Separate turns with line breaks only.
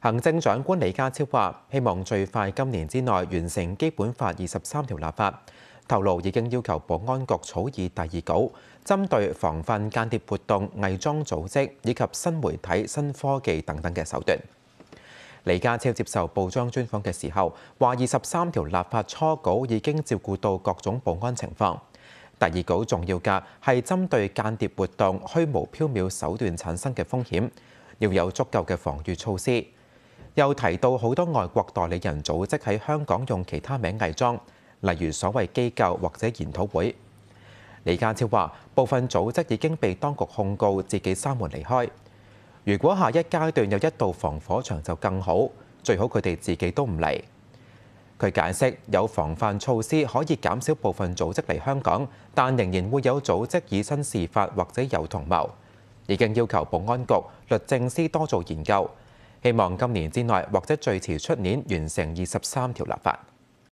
行政長官李家超話：希望最快今年之內完成《基本法》二十三條立法。透露已經要求保安局草擬第二稿，針對防範間諜活動、偽裝組織以及新媒體、新科技等等嘅手段。李家超接受報章專訪嘅時候話：二十三條立法初稿已經照顧到各種保安情況，第二稿重要噶係針對間諜活動虛無縹緲手段產生嘅風險，要有足夠嘅防禦措施。又提到好多外國代理人組織喺香港用其他名偽裝，例如所謂機構或者研討會。李家超話：部分組織已經被當局控告，自己三門離開。如果下一階段有一道防火牆就更好，最好佢哋自己都唔嚟。佢解釋有防範措施可以減少部分組織嚟香港，但仍然會有組織以身試法或者有同謀。已經要求保安局律政司多做研究。希望今年之内或者最迟出年完成二十三条立法。